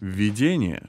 Введение.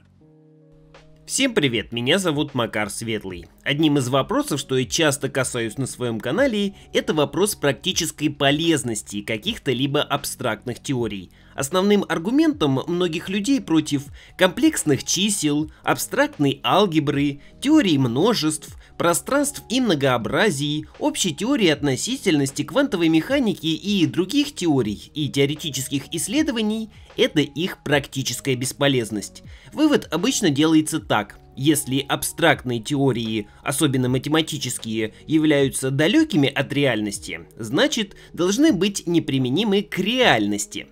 Всем привет, меня зовут Макар Светлый. Одним из вопросов, что я часто касаюсь на своем канале, это вопрос практической полезности каких-то либо абстрактных теорий. Основным аргументом многих людей против комплексных чисел, абстрактной алгебры, теории множеств – пространств и многообразии, общей теории относительности, квантовой механики и других теорий и теоретических исследований – это их практическая бесполезность. Вывод обычно делается так – если абстрактные теории, особенно математические, являются далекими от реальности, значит должны быть неприменимы к реальности.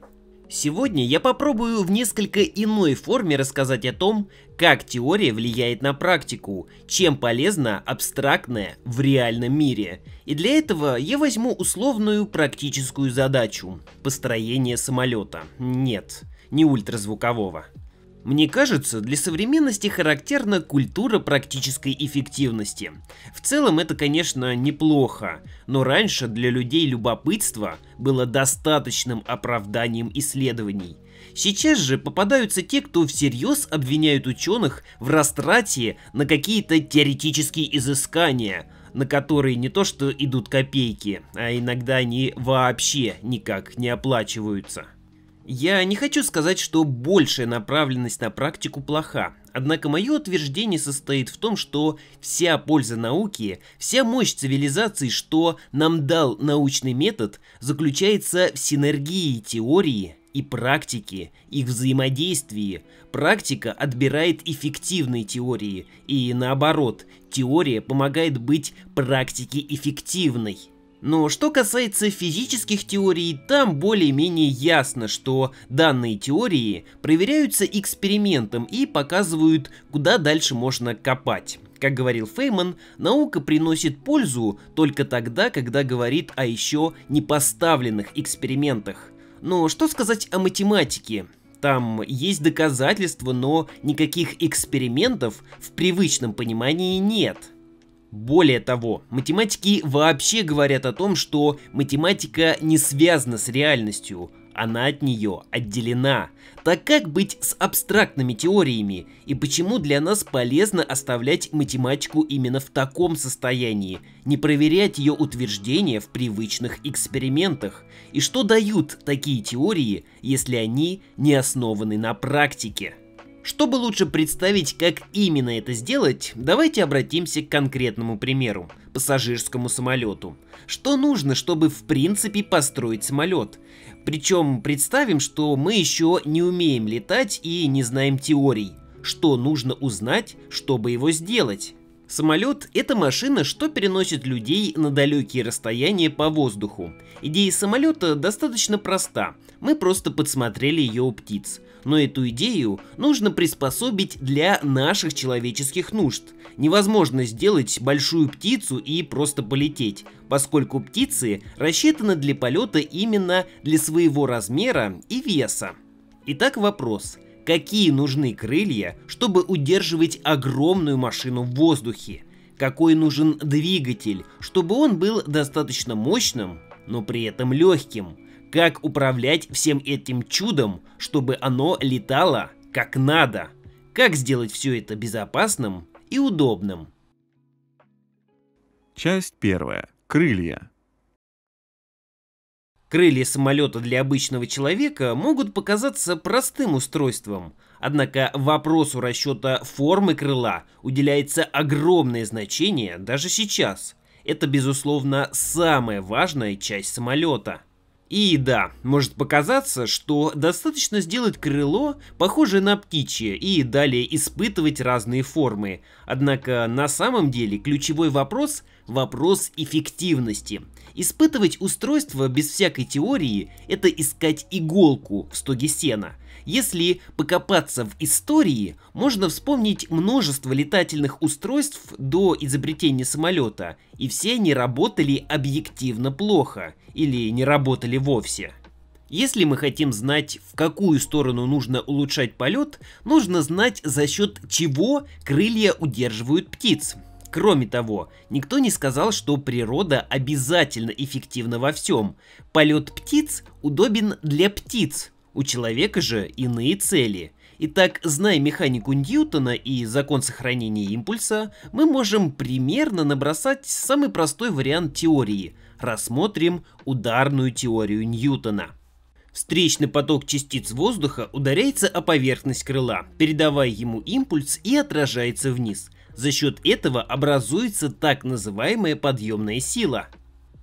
Сегодня я попробую в несколько иной форме рассказать о том, как теория влияет на практику, чем полезна абстрактная в реальном мире. И для этого я возьму условную практическую задачу – построение самолета. Нет, не ультразвукового. Мне кажется, для современности характерна культура практической эффективности. В целом это, конечно, неплохо, но раньше для людей любопытство было достаточным оправданием исследований. Сейчас же попадаются те, кто всерьез обвиняют ученых в растрате на какие-то теоретические изыскания, на которые не то что идут копейки, а иногда они вообще никак не оплачиваются. Я не хочу сказать, что большая направленность на практику плоха, однако мое утверждение состоит в том, что вся польза науки, вся мощь цивилизации, что нам дал научный метод, заключается в синергии теории и практики, их взаимодействии. Практика отбирает эффективные теории, и наоборот, теория помогает быть практике эффективной. Но что касается физических теорий, там более-менее ясно, что данные теории проверяются экспериментом и показывают, куда дальше можно копать. Как говорил Фейман, наука приносит пользу только тогда, когда говорит о еще непоставленных экспериментах. Но что сказать о математике? Там есть доказательства, но никаких экспериментов в привычном понимании нет – более того, математики вообще говорят о том, что математика не связана с реальностью, она от нее отделена. Так как быть с абстрактными теориями? И почему для нас полезно оставлять математику именно в таком состоянии? Не проверять ее утверждения в привычных экспериментах? И что дают такие теории, если они не основаны на практике? Чтобы лучше представить, как именно это сделать, давайте обратимся к конкретному примеру – пассажирскому самолету. Что нужно, чтобы в принципе построить самолет? Причем представим, что мы еще не умеем летать и не знаем теорий. Что нужно узнать, чтобы его сделать? Самолет – это машина, что переносит людей на далекие расстояния по воздуху. Идея самолета достаточно проста. Мы просто подсмотрели ее у птиц но эту идею нужно приспособить для наших человеческих нужд. Невозможно сделать большую птицу и просто полететь, поскольку птицы рассчитаны для полета именно для своего размера и веса. Итак, вопрос. Какие нужны крылья, чтобы удерживать огромную машину в воздухе? Какой нужен двигатель, чтобы он был достаточно мощным, но при этом легким? как управлять всем этим чудом, чтобы оно летало как надо, как сделать все это безопасным и удобным. Часть первая. Крылья. Крылья самолета для обычного человека могут показаться простым устройством, однако вопросу расчета формы крыла уделяется огромное значение даже сейчас. Это, безусловно, самая важная часть самолета – и да, может показаться, что достаточно сделать крыло, похожее на птичье, и далее испытывать разные формы. Однако на самом деле ключевой вопрос – вопрос эффективности. Испытывать устройство без всякой теории – это искать иголку в стоге сена – если покопаться в истории, можно вспомнить множество летательных устройств до изобретения самолета, и все они работали объективно плохо, или не работали вовсе. Если мы хотим знать, в какую сторону нужно улучшать полет, нужно знать за счет чего крылья удерживают птиц. Кроме того, никто не сказал, что природа обязательно эффективна во всем. Полет птиц удобен для птиц, у человека же иные цели. Итак, зная механику Ньютона и закон сохранения импульса, мы можем примерно набросать самый простой вариант теории. Рассмотрим ударную теорию Ньютона. Встречный поток частиц воздуха ударяется о поверхность крыла, передавая ему импульс и отражается вниз. За счет этого образуется так называемая подъемная сила –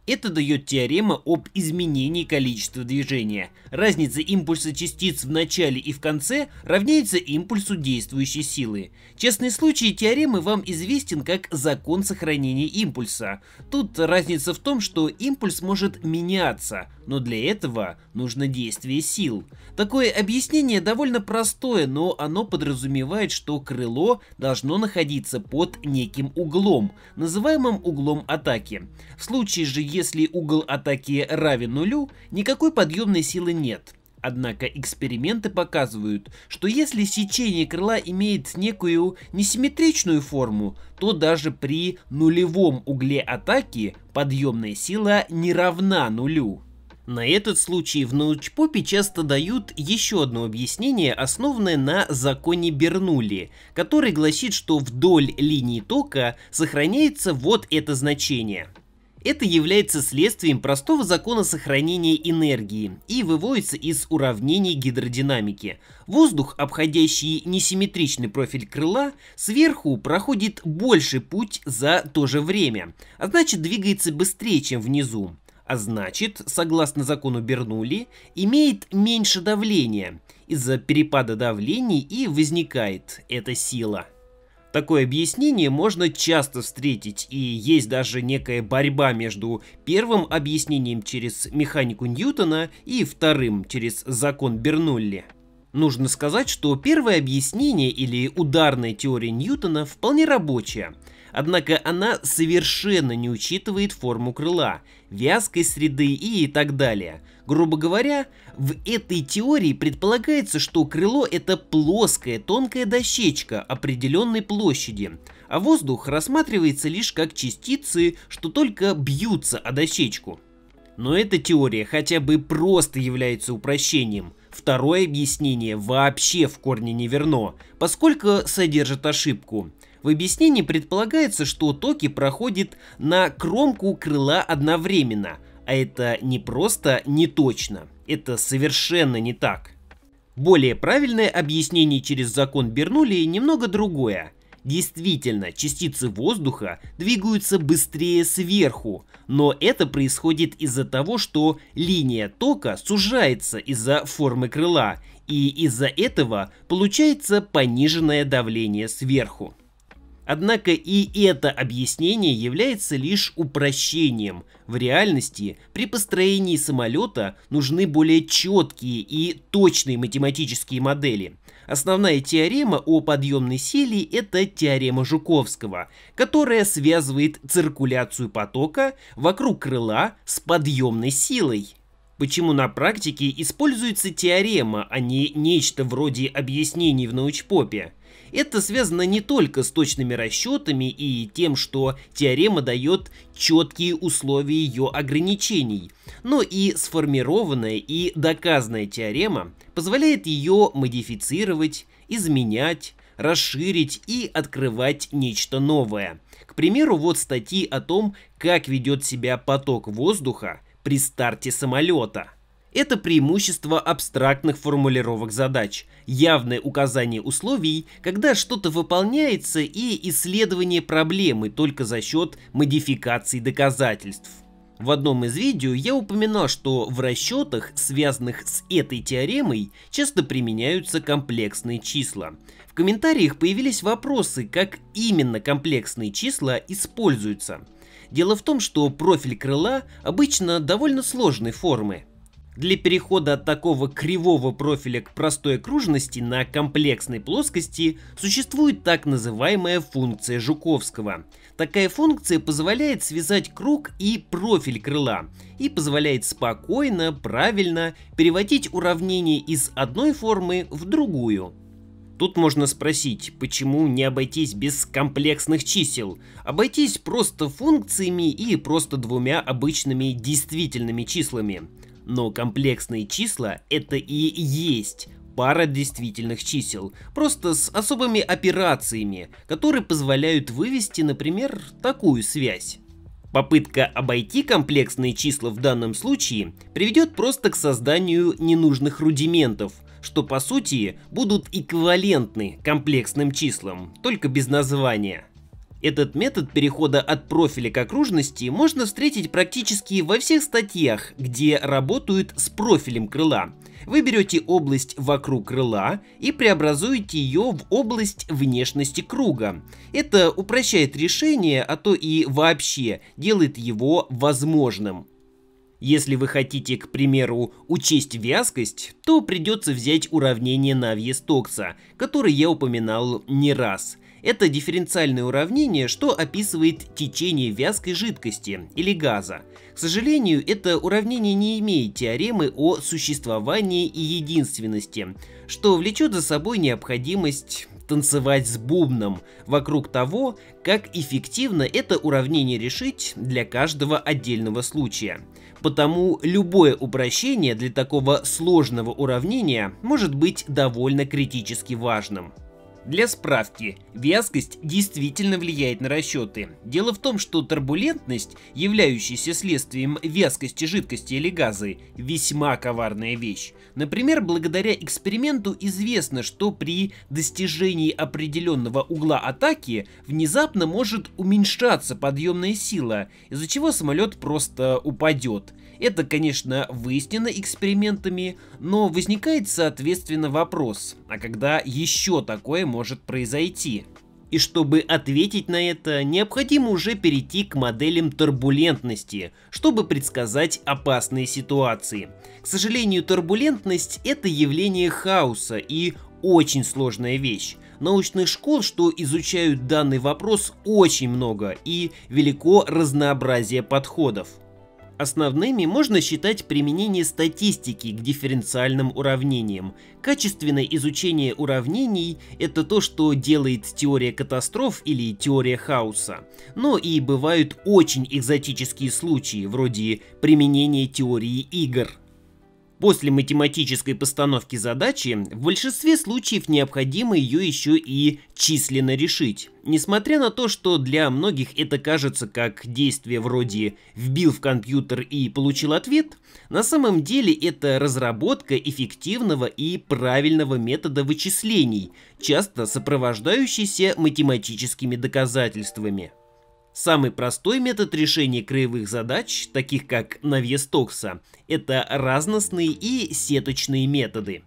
это дает теорема об изменении количества движения. Разница импульса частиц в начале и в конце равняется импульсу действующей силы. Частный случай теоремы вам известен как закон сохранения импульса. Тут разница в том, что импульс может меняться, но для этого нужно действие сил. Такое объяснение довольно простое, но оно подразумевает, что крыло должно находиться под неким углом, называемым углом атаки. В случае же если угол атаки равен нулю, никакой подъемной силы нет. Однако эксперименты показывают, что если сечение крыла имеет некую несимметричную форму, то даже при нулевом угле атаки подъемная сила не равна нулю. На этот случай в научпопе часто дают еще одно объяснение, основанное на законе Бернули, который гласит, что вдоль линии тока сохраняется вот это значение – это является следствием простого закона сохранения энергии и выводится из уравнений гидродинамики. Воздух, обходящий несимметричный профиль крыла, сверху проходит больше путь за то же время, а значит двигается быстрее, чем внизу. А значит, согласно закону Бернули, имеет меньше давления. Из-за перепада давлений и возникает эта сила. Такое объяснение можно часто встретить, и есть даже некая борьба между первым объяснением через механику Ньютона и вторым через закон Бернулли. Нужно сказать, что первое объяснение или ударная теория Ньютона вполне рабочая, однако она совершенно не учитывает форму крыла, вязкой среды и так далее, Грубо говоря, в этой теории предполагается, что крыло это плоская тонкая дощечка определенной площади, а воздух рассматривается лишь как частицы, что только бьются о дощечку. Но эта теория хотя бы просто является упрощением. Второе объяснение вообще в корне не верно, поскольку содержит ошибку. В объяснении предполагается, что токи проходят на кромку крыла одновременно – а это не просто не точно, это совершенно не так. Более правильное объяснение через закон Бернули немного другое. Действительно, частицы воздуха двигаются быстрее сверху, но это происходит из-за того, что линия тока сужается из-за формы крыла, и из-за этого получается пониженное давление сверху. Однако и это объяснение является лишь упрощением. В реальности при построении самолета нужны более четкие и точные математические модели. Основная теорема о подъемной силе – это теорема Жуковского, которая связывает циркуляцию потока вокруг крыла с подъемной силой. Почему на практике используется теорема, а не нечто вроде объяснений в научпопе? Это связано не только с точными расчетами и тем, что теорема дает четкие условия ее ограничений, но и сформированная и доказанная теорема позволяет ее модифицировать, изменять, расширить и открывать нечто новое. К примеру, вот статьи о том, как ведет себя поток воздуха при старте самолета – это преимущество абстрактных формулировок задач, явное указание условий, когда что-то выполняется и исследование проблемы только за счет модификаций доказательств. В одном из видео я упоминал, что в расчетах, связанных с этой теоремой, часто применяются комплексные числа. В комментариях появились вопросы, как именно комплексные числа используются. Дело в том, что профиль крыла обычно довольно сложной формы. Для перехода от такого кривого профиля к простой окружности на комплексной плоскости существует так называемая функция Жуковского. Такая функция позволяет связать круг и профиль крыла и позволяет спокойно, правильно переводить уравнение из одной формы в другую. Тут можно спросить, почему не обойтись без комплексных чисел, обойтись просто функциями и просто двумя обычными действительными числами. Но комплексные числа — это и есть пара действительных чисел, просто с особыми операциями, которые позволяют вывести, например, такую связь. Попытка обойти комплексные числа в данном случае приведет просто к созданию ненужных рудиментов, что по сути будут эквивалентны комплексным числам, только без названия. Этот метод перехода от профиля к окружности можно встретить практически во всех статьях, где работают с профилем крыла. Вы берете область вокруг крыла и преобразуете ее в область внешности круга. Это упрощает решение, а то и вообще делает его возможным. Если вы хотите, к примеру, учесть вязкость, то придется взять уравнение на въезд токса, который я упоминал не раз. Это дифференциальное уравнение, что описывает течение вязкой жидкости или газа. К сожалению, это уравнение не имеет теоремы о существовании и единственности, что влечет за собой необходимость танцевать с бубном вокруг того, как эффективно это уравнение решить для каждого отдельного случая. Потому любое упрощение для такого сложного уравнения может быть довольно критически важным. Для справки, вязкость действительно влияет на расчеты. Дело в том, что турбулентность, являющаяся следствием вязкости жидкости или газы, весьма коварная вещь. Например, благодаря эксперименту известно, что при достижении определенного угла атаки внезапно может уменьшаться подъемная сила, из-за чего самолет просто упадет. Это, конечно, выяснено экспериментами, но возникает, соответственно, вопрос, а когда еще такое может произойти? И чтобы ответить на это, необходимо уже перейти к моделям турбулентности, чтобы предсказать опасные ситуации. К сожалению, турбулентность – это явление хаоса и очень сложная вещь. Научных школ, что изучают данный вопрос, очень много и велико разнообразие подходов. Основными можно считать применение статистики к дифференциальным уравнениям. Качественное изучение уравнений – это то, что делает теория катастроф или теория хаоса. Но и бывают очень экзотические случаи, вроде применения теории игр – После математической постановки задачи в большинстве случаев необходимо ее еще и численно решить. Несмотря на то, что для многих это кажется как действие вроде «вбил в компьютер и получил ответ», на самом деле это разработка эффективного и правильного метода вычислений, часто сопровождающийся математическими доказательствами. Самый простой метод решения краевых задач, таких как навес токса, это разностные и сеточные методы.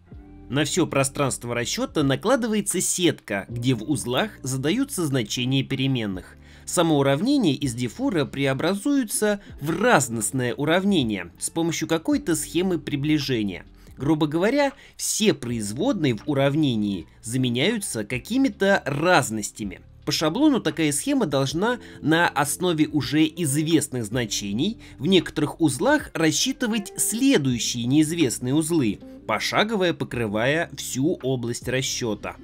На все пространство расчета накладывается сетка, где в узлах задаются значения переменных. Само уравнение из дифура преобразуется в разностное уравнение с помощью какой-то схемы приближения. Грубо говоря, все производные в уравнении заменяются какими-то разностями – по шаблону такая схема должна на основе уже известных значений в некоторых узлах рассчитывать следующие неизвестные узлы, пошаговая покрывая всю область расчета.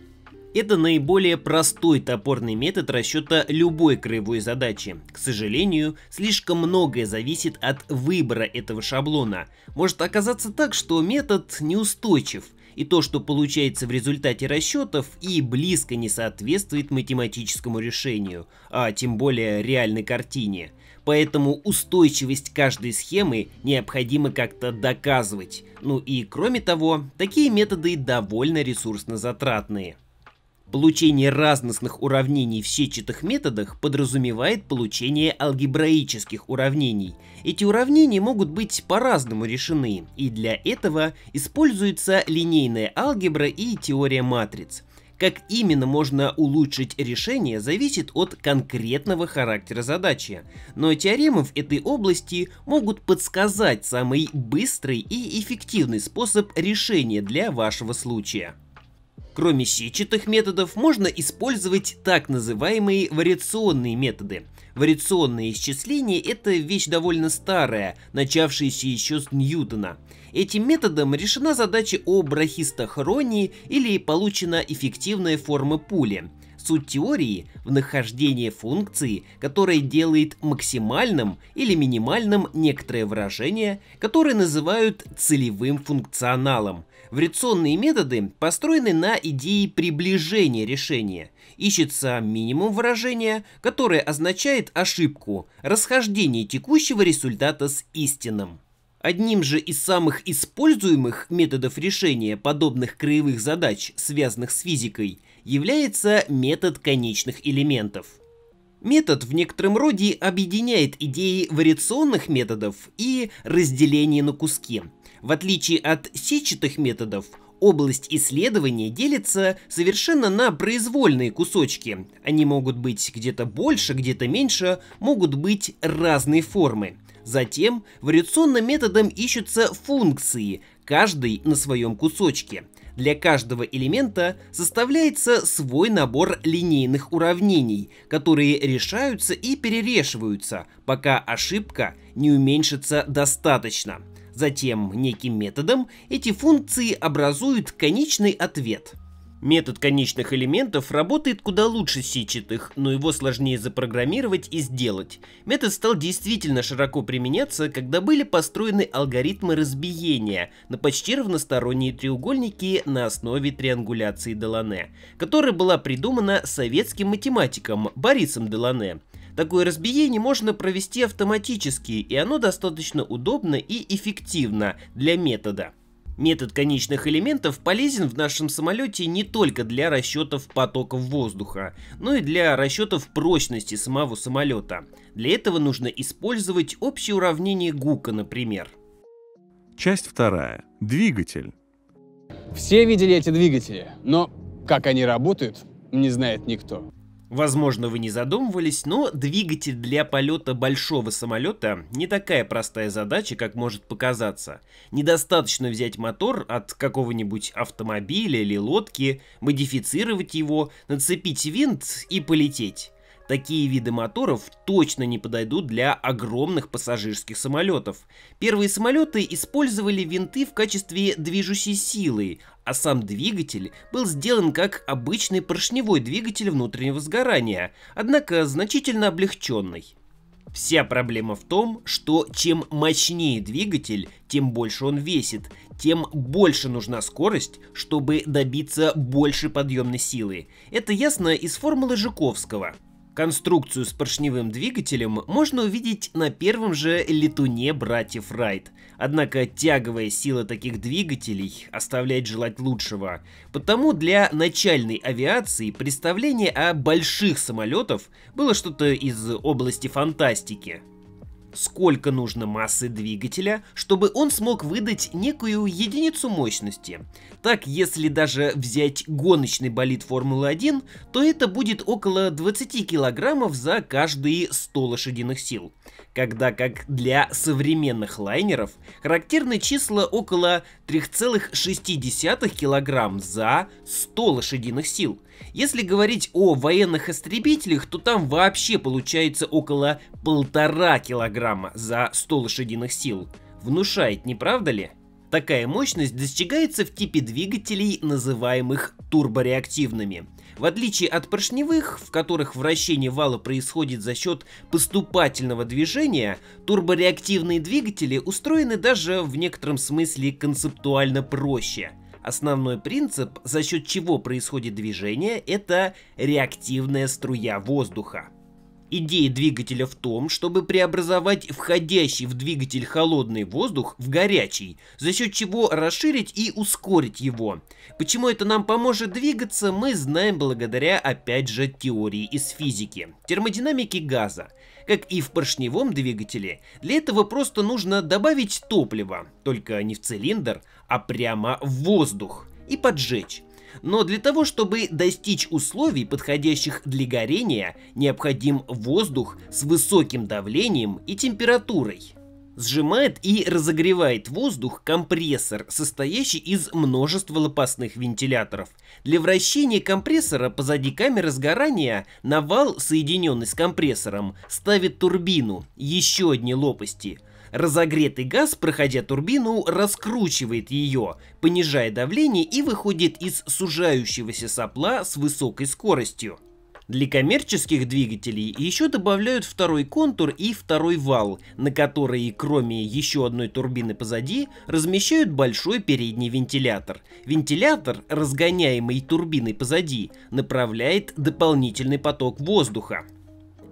Это наиболее простой топорный метод расчета любой краевой задачи. К сожалению, слишком многое зависит от выбора этого шаблона. Может оказаться так, что метод неустойчив – и то, что получается в результате расчетов, и близко не соответствует математическому решению, а тем более реальной картине. Поэтому устойчивость каждой схемы необходимо как-то доказывать. Ну и кроме того, такие методы довольно ресурсно затратные. Получение разностных уравнений в сетчатых методах подразумевает получение алгебраических уравнений. Эти уравнения могут быть по-разному решены, и для этого используется линейная алгебра и теория матриц. Как именно можно улучшить решение, зависит от конкретного характера задачи, но теоремы в этой области могут подсказать самый быстрый и эффективный способ решения для вашего случая. Кроме сетчатых методов можно использовать так называемые вариационные методы. Вариационные исчисления – это вещь довольно старая, начавшаяся еще с Ньютона. Этим методом решена задача о брахистохронии или получена эффективная форма пули. Суть теории в нахождении функции, которая делает максимальным или минимальным некоторое выражение, которое называют целевым функционалом – Вариационные методы построены на идее приближения решения. Ищется минимум выражения, которое означает ошибку, расхождение текущего результата с истинным. Одним же из самых используемых методов решения подобных краевых задач, связанных с физикой, является метод конечных элементов. Метод в некотором роде объединяет идеи вариационных методов и разделение на куски – в отличие от сетчатых методов, область исследования делится совершенно на произвольные кусочки. Они могут быть где-то больше, где-то меньше, могут быть разной формы. Затем вариационным методом ищутся функции, каждый на своем кусочке. Для каждого элемента составляется свой набор линейных уравнений, которые решаются и перерешиваются, пока ошибка не уменьшится достаточно – Затем неким методом эти функции образуют конечный ответ. Метод конечных элементов работает куда лучше сетчатых, но его сложнее запрограммировать и сделать. Метод стал действительно широко применяться, когда были построены алгоритмы разбиения на почти равносторонние треугольники на основе триангуляции Делане, которая была придумана советским математиком Борисом Делане. Такое разбиение можно провести автоматически, и оно достаточно удобно и эффективно для метода. Метод конечных элементов полезен в нашем самолете не только для расчетов потоков воздуха, но и для расчетов прочности самого самолета. Для этого нужно использовать общее уравнение Гука, например. Часть вторая. Двигатель. Все видели эти двигатели, но как они работают, не знает никто. Возможно, вы не задумывались, но двигатель для полета большого самолета не такая простая задача, как может показаться. Недостаточно взять мотор от какого-нибудь автомобиля или лодки, модифицировать его, нацепить винт и полететь. Такие виды моторов точно не подойдут для огромных пассажирских самолетов. Первые самолеты использовали винты в качестве движущей силы, а сам двигатель был сделан как обычный поршневой двигатель внутреннего сгорания, однако значительно облегченный. Вся проблема в том, что чем мощнее двигатель, тем больше он весит, тем больше нужна скорость, чтобы добиться большей подъемной силы. Это ясно из формулы Жуковского. Конструкцию с поршневым двигателем можно увидеть на первом же летуне братьев Райт. Однако тяговая сила таких двигателей оставляет желать лучшего. Потому для начальной авиации представление о больших самолетов было что-то из области фантастики сколько нужно массы двигателя, чтобы он смог выдать некую единицу мощности. Так, если даже взять гоночный болид Формулы-1, то это будет около 20 килограммов за каждые 100 лошадиных сил когда как для современных лайнеров характерны числа около 3,6 кг за 100 лошадиных сил. Если говорить о военных истребителях, то там вообще получается около 1,5 кг за 100 лошадиных сил. Внушает, не правда ли? Такая мощность достигается в типе двигателей, называемых турбореактивными. В отличие от поршневых, в которых вращение вала происходит за счет поступательного движения, турбореактивные двигатели устроены даже в некотором смысле концептуально проще. Основной принцип, за счет чего происходит движение, это реактивная струя воздуха. Идея двигателя в том, чтобы преобразовать входящий в двигатель холодный воздух в горячий, за счет чего расширить и ускорить его. Почему это нам поможет двигаться, мы знаем благодаря опять же теории из физики, термодинамики газа. Как и в поршневом двигателе, для этого просто нужно добавить топливо, только не в цилиндр, а прямо в воздух, и поджечь. Но для того, чтобы достичь условий, подходящих для горения, необходим воздух с высоким давлением и температурой. Сжимает и разогревает воздух компрессор, состоящий из множества лопастных вентиляторов. Для вращения компрессора позади камеры сгорания на вал, соединенный с компрессором, ставит турбину, еще одни лопасти – Разогретый газ, проходя турбину, раскручивает ее, понижая давление и выходит из сужающегося сопла с высокой скоростью. Для коммерческих двигателей еще добавляют второй контур и второй вал, на которые, кроме еще одной турбины позади, размещают большой передний вентилятор. Вентилятор, разгоняемый турбиной позади, направляет дополнительный поток воздуха.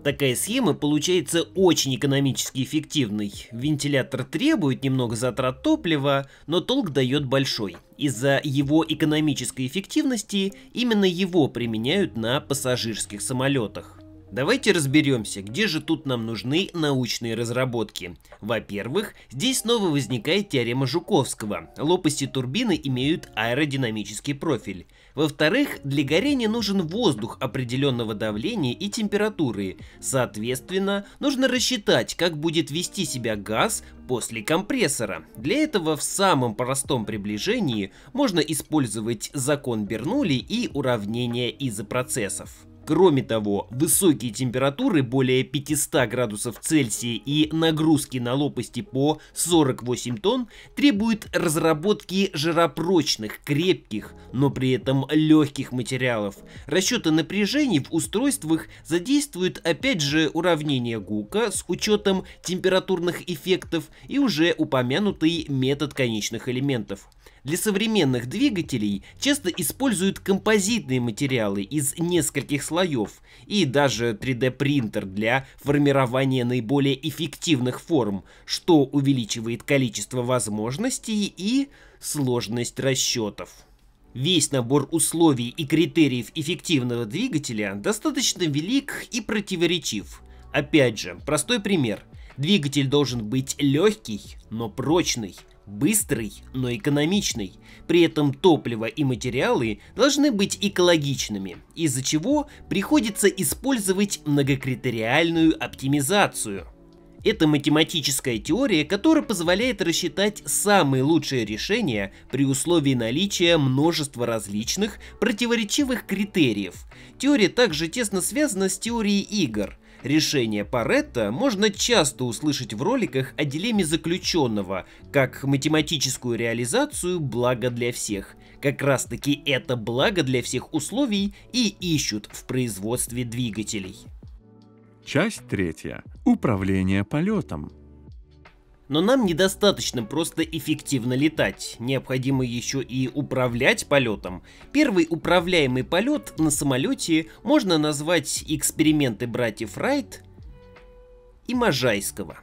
Такая схема получается очень экономически эффективной. Вентилятор требует немного затрат топлива, но толк дает большой. Из-за его экономической эффективности именно его применяют на пассажирских самолетах. Давайте разберемся, где же тут нам нужны научные разработки. Во-первых, здесь снова возникает теорема Жуковского. Лопасти турбины имеют аэродинамический профиль. Во-вторых, для горения нужен воздух определенного давления и температуры. Соответственно, нужно рассчитать, как будет вести себя газ после компрессора. Для этого в самом простом приближении можно использовать закон Бернули и уравнение изопроцессов. Кроме того, высокие температуры более 500 градусов Цельсия и нагрузки на лопасти по 48 тонн требуют разработки жаропрочных, крепких, но при этом легких материалов. Расчеты напряжений в устройствах задействуют опять же уравнение Гука с учетом температурных эффектов и уже упомянутый метод конечных элементов. Для современных двигателей часто используют композитные материалы из нескольких слоев и даже 3D-принтер для формирования наиболее эффективных форм, что увеличивает количество возможностей и сложность расчетов. Весь набор условий и критериев эффективного двигателя достаточно велик и противоречив. Опять же, простой пример. Двигатель должен быть легкий, но прочный, быстрый, но экономичный. При этом топливо и материалы должны быть экологичными, из-за чего приходится использовать многокритериальную оптимизацию. Это математическая теория, которая позволяет рассчитать самые лучшие решения при условии наличия множества различных противоречивых критериев. Теория также тесно связана с теорией игр – Решение Паретта можно часто услышать в роликах о дилемме заключенного, как математическую реализацию блага для всех. Как раз таки это благо для всех условий и ищут в производстве двигателей. Часть третья. Управление полетом. Но нам недостаточно просто эффективно летать, необходимо еще и управлять полетом. Первый управляемый полет на самолете можно назвать эксперименты братьев Райт и Можайского.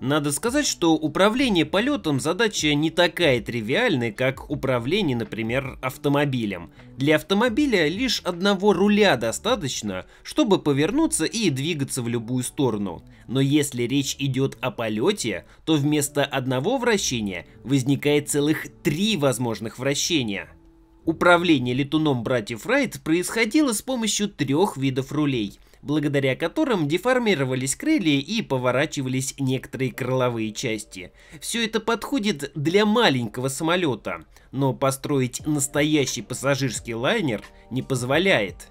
Надо сказать, что управление полетом задача не такая тривиальная, как управление, например, автомобилем. Для автомобиля лишь одного руля достаточно, чтобы повернуться и двигаться в любую сторону. Но если речь идет о полете, то вместо одного вращения возникает целых три возможных вращения. Управление летуном братьев Райт происходило с помощью трех видов рулей – благодаря которым деформировались крылья и поворачивались некоторые крыловые части. Все это подходит для маленького самолета, но построить настоящий пассажирский лайнер не позволяет.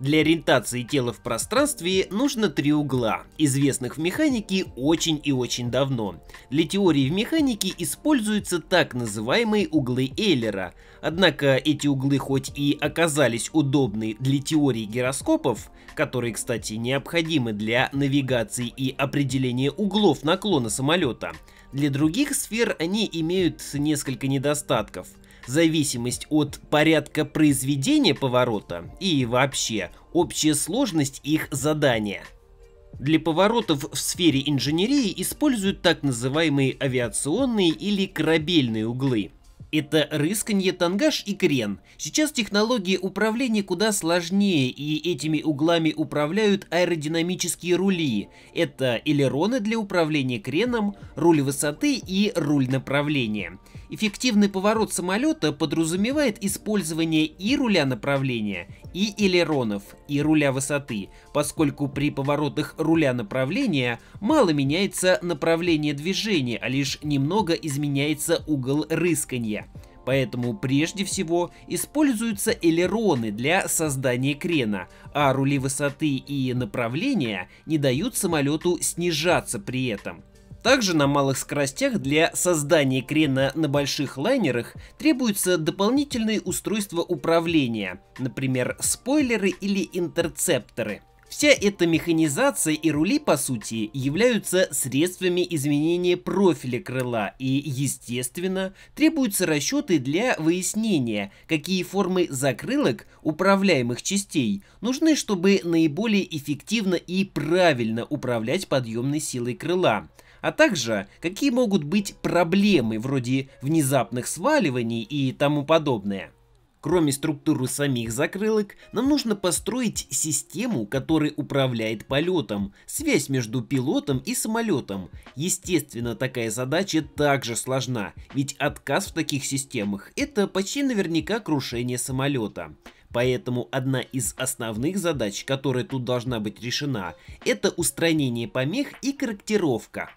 Для ориентации тела в пространстве нужно три угла, известных в механике очень и очень давно. Для теории в механике используются так называемые углы Эйлера. Однако эти углы хоть и оказались удобны для теории гироскопов, которые, кстати, необходимы для навигации и определения углов наклона самолета, для других сфер они имеют несколько недостатков – зависимость от порядка произведения поворота и вообще общая сложность их задания. Для поворотов в сфере инженерии используют так называемые авиационные или корабельные углы – это рысканье, тангаж и крен. Сейчас технологии управления куда сложнее, и этими углами управляют аэродинамические рули. Это элероны для управления креном, руль высоты и руль направления. Эффективный поворот самолета подразумевает использование и руля направления, и элеронов, и руля высоты, поскольку при поворотах руля направления мало меняется направление движения, а лишь немного изменяется угол рысканья. Поэтому прежде всего используются элероны для создания крена, а рули высоты и направления не дают самолету снижаться при этом. Также на малых скоростях для создания крена на больших лайнерах требуются дополнительные устройства управления, например, спойлеры или интерцепторы – Вся эта механизация и рули, по сути, являются средствами изменения профиля крыла и, естественно, требуются расчеты для выяснения, какие формы закрылок управляемых частей нужны, чтобы наиболее эффективно и правильно управлять подъемной силой крыла а также какие могут быть проблемы вроде внезапных сваливаний и тому подобное. Кроме структуры самих закрылок, нам нужно построить систему, которая управляет полетом, связь между пилотом и самолетом. Естественно, такая задача также сложна, ведь отказ в таких системах – это почти наверняка крушение самолета. Поэтому одна из основных задач, которая тут должна быть решена, это устранение помех и корректировка,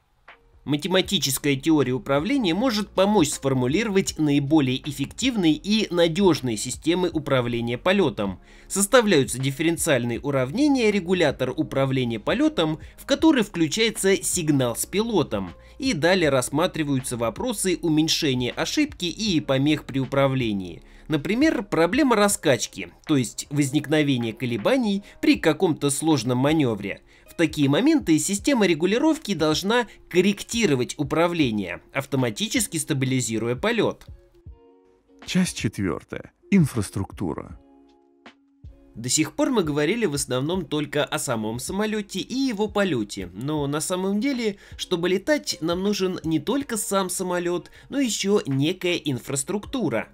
Математическая теория управления может помочь сформулировать наиболее эффективные и надежные системы управления полетом. Составляются дифференциальные уравнения регулятора управления полетом, в который включается сигнал с пилотом, и далее рассматриваются вопросы уменьшения ошибки и помех при управлении. Например, проблема раскачки, то есть возникновение колебаний при каком-то сложном маневре – в такие моменты система регулировки должна корректировать управление, автоматически стабилизируя полет. Часть четвертая. Инфраструктура. До сих пор мы говорили в основном только о самом самолете и его полете, но на самом деле, чтобы летать, нам нужен не только сам самолет, но еще некая инфраструктура,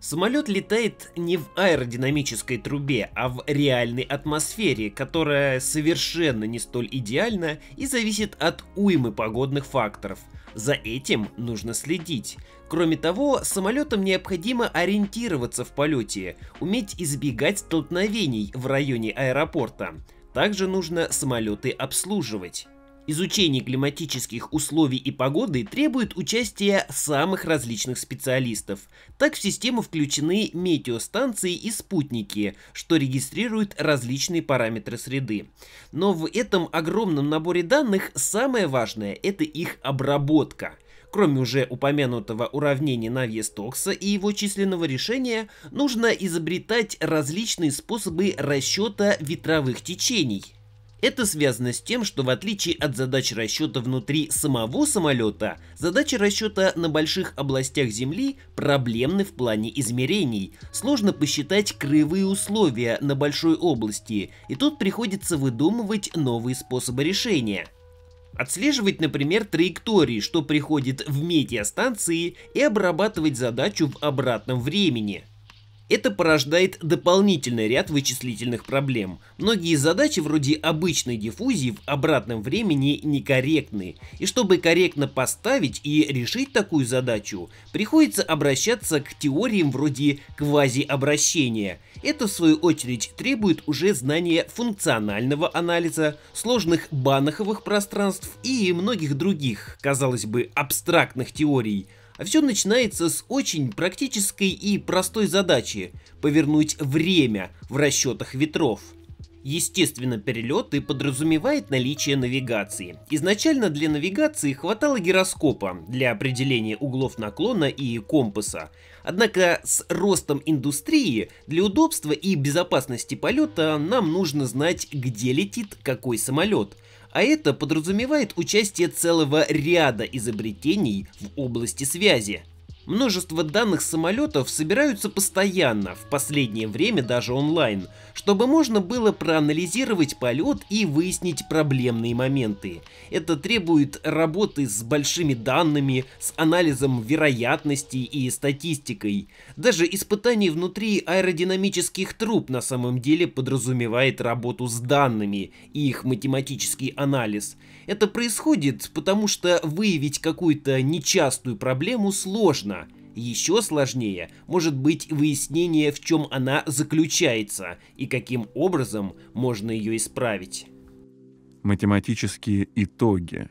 Самолет летает не в аэродинамической трубе, а в реальной атмосфере, которая совершенно не столь идеальна и зависит от уймы погодных факторов. За этим нужно следить. Кроме того, самолетам необходимо ориентироваться в полете, уметь избегать столкновений в районе аэропорта. Также нужно самолеты обслуживать. Изучение климатических условий и погоды требует участия самых различных специалистов. Так в систему включены метеостанции и спутники, что регистрируют различные параметры среды. Но в этом огромном наборе данных самое важное – это их обработка – Кроме уже упомянутого уравнения на вес и его численного решения, нужно изобретать различные способы расчета ветровых течений – это связано с тем, что в отличие от задач расчета внутри самого самолета, задачи расчета на больших областях Земли проблемны в плане измерений. Сложно посчитать краевые условия на большой области, и тут приходится выдумывать новые способы решения. Отслеживать, например, траектории, что приходит в метеостанции, и обрабатывать задачу в обратном времени – это порождает дополнительный ряд вычислительных проблем. Многие задачи вроде обычной диффузии в обратном времени некорректны, и чтобы корректно поставить и решить такую задачу, приходится обращаться к теориям вроде квазиобращения. Это в свою очередь требует уже знания функционального анализа, сложных банаховых пространств и многих других, казалось бы, абстрактных теорий, а все начинается с очень практической и простой задачи – повернуть время в расчетах ветров. Естественно, перелет и подразумевает наличие навигации. Изначально для навигации хватало гироскопа для определения углов наклона и компаса. Однако с ростом индустрии для удобства и безопасности полета нам нужно знать, где летит какой самолет – а это подразумевает участие целого ряда изобретений в области связи. Множество данных самолетов собираются постоянно, в последнее время даже онлайн, чтобы можно было проанализировать полет и выяснить проблемные моменты. Это требует работы с большими данными, с анализом вероятностей и статистикой. Даже испытаний внутри аэродинамических труб на самом деле подразумевает работу с данными и их математический анализ. Это происходит потому, что выявить какую-то нечастую проблему сложно, еще сложнее может быть выяснение, в чем она заключается и каким образом можно ее исправить. Математические итоги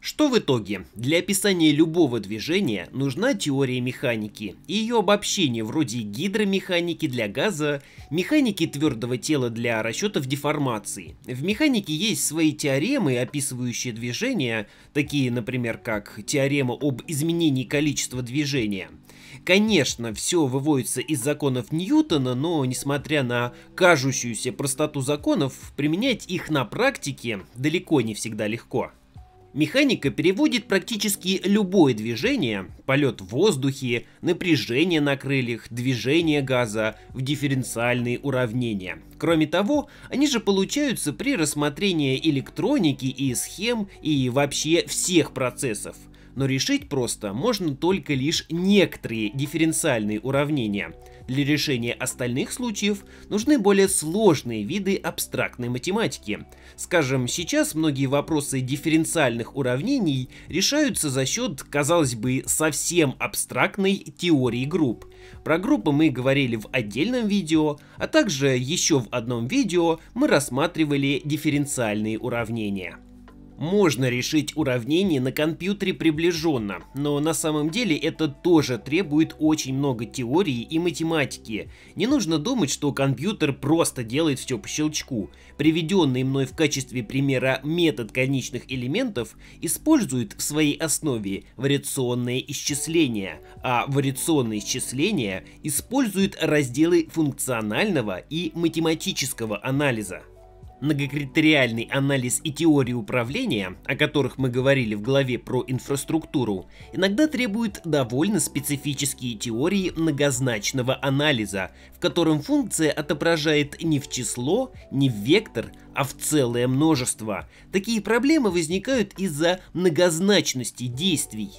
что в итоге? Для описания любого движения нужна теория механики и ее обобщение вроде гидромеханики для газа, механики твердого тела для расчетов деформации. В механике есть свои теоремы, описывающие движения, такие, например, как теорема об изменении количества движения. Конечно, все выводится из законов Ньютона, но несмотря на кажущуюся простоту законов, применять их на практике далеко не всегда легко. Механика переводит практически любое движение, полет в воздухе, напряжение на крыльях, движение газа в дифференциальные уравнения. Кроме того, они же получаются при рассмотрении электроники и схем и вообще всех процессов. Но решить просто можно только лишь некоторые дифференциальные уравнения – для решения остальных случаев нужны более сложные виды абстрактной математики. Скажем, сейчас многие вопросы дифференциальных уравнений решаются за счет, казалось бы, совсем абстрактной теории групп. Про группы мы говорили в отдельном видео, а также еще в одном видео мы рассматривали дифференциальные уравнения. Можно решить уравнение на компьютере приближенно, но на самом деле это тоже требует очень много теории и математики. Не нужно думать, что компьютер просто делает все по щелчку. Приведенный мной в качестве примера метод конечных элементов использует в своей основе вариационное исчисление, а вариационные исчисления используют разделы функционального и математического анализа. Многокритериальный анализ и теории управления, о которых мы говорили в главе про инфраструктуру, иногда требует довольно специфические теории многозначного анализа, в котором функция отображает не в число, не в вектор, а в целое множество. Такие проблемы возникают из-за многозначности действий.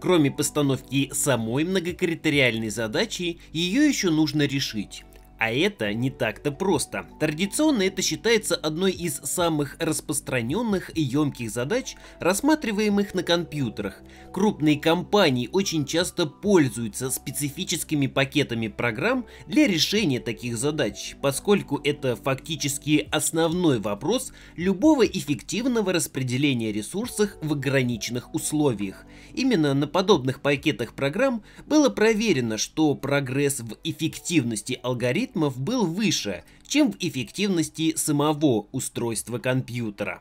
Кроме постановки самой многокритериальной задачи, ее еще нужно решить а это не так-то просто. Традиционно это считается одной из самых распространенных и емких задач, рассматриваемых на компьютерах. Крупные компании очень часто пользуются специфическими пакетами программ для решения таких задач, поскольку это фактически основной вопрос любого эффективного распределения ресурсов в ограниченных условиях. Именно на подобных пакетах программ было проверено, что прогресс в эффективности алгоритма алгоритмов был выше, чем в эффективности самого устройства компьютера.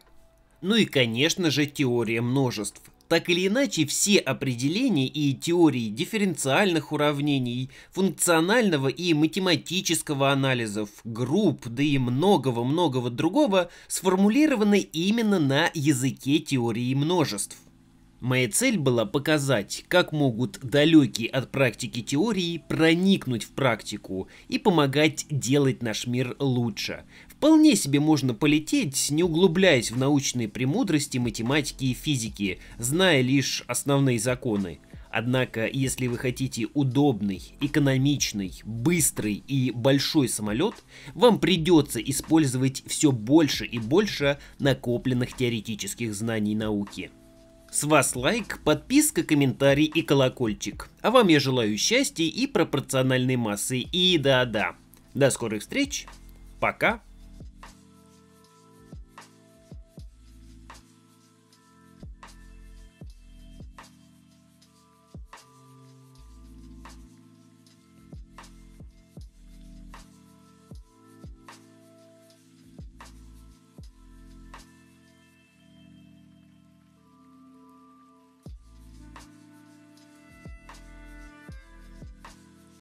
Ну и конечно же теория множеств. Так или иначе, все определения и теории дифференциальных уравнений, функционального и математического анализов, групп, да и многого-многого другого сформулированы именно на языке теории множеств. Моя цель была показать, как могут далекие от практики теории проникнуть в практику и помогать делать наш мир лучше. Вполне себе можно полететь, не углубляясь в научные премудрости математики и физики, зная лишь основные законы. Однако, если вы хотите удобный, экономичный, быстрый и большой самолет, вам придется использовать все больше и больше накопленных теоретических знаний науки. С вас лайк, подписка, комментарий и колокольчик. А вам я желаю счастья и пропорциональной массы. И да-да. До скорых встреч. Пока.